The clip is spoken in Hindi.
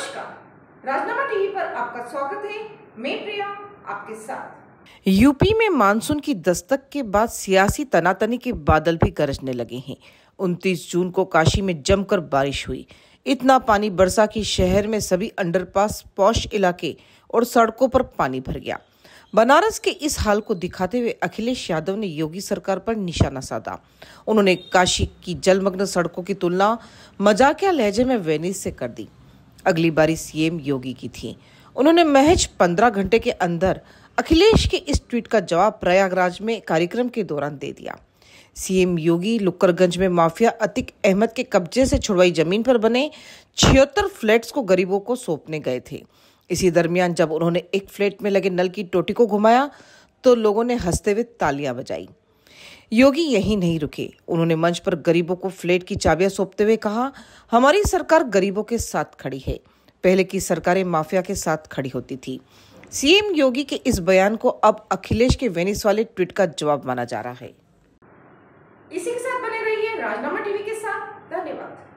नमस्कार राजनामा टीवी पर आपका स्वागत है मैं प्रिया आपके साथ यूपी में मानसून की दस्तक के बाद सियासी तनातनी के बादल भी गरजने लगे हैं 29 जून को काशी में जमकर बारिश हुई इतना पानी बरसा कि शहर में सभी अंडरपास पॉश इलाके और सड़कों पर पानी भर गया बनारस के इस हाल को दिखाते हुए अखिलेश यादव ने योगी सरकार पर निशाना साधा उन्होंने काशी की जलमग्न सड़कों की तुलना मजाकिया लहजे में वेनिस से कर दी अगली बारी सीएम योगी की थी उन्होंने महज पंद्रह घंटे के अंदर अखिलेश के इस ट्वीट का जवाब प्रयागराज में कार्यक्रम के दौरान दे दिया सीएम योगी लुक्करगंज में माफिया अतिक अहमद के कब्जे से छुड़वाई जमीन पर बने छिहत्तर फ्लैट्स को गरीबों को सौंपने गए थे इसी दरमियान जब उन्होंने एक फ्लैट में लगे नल की टोटी को घुमाया तो लोगों ने हंसते हुए तालियां बजाई योगी यहीं नहीं रुके उन्होंने मंच पर गरीबों को फ्लैट की चाबियां सौंपते हुए कहा हमारी सरकार गरीबों के साथ खड़ी है पहले की सरकारें माफिया के साथ खड़ी होती थी सीएम योगी के इस बयान को अब अखिलेश के वेनिस वाले ट्वीट का जवाब माना जा रहा है इसी के साथ बने रहिए राजनामा टीवी के साथ धन्यवाद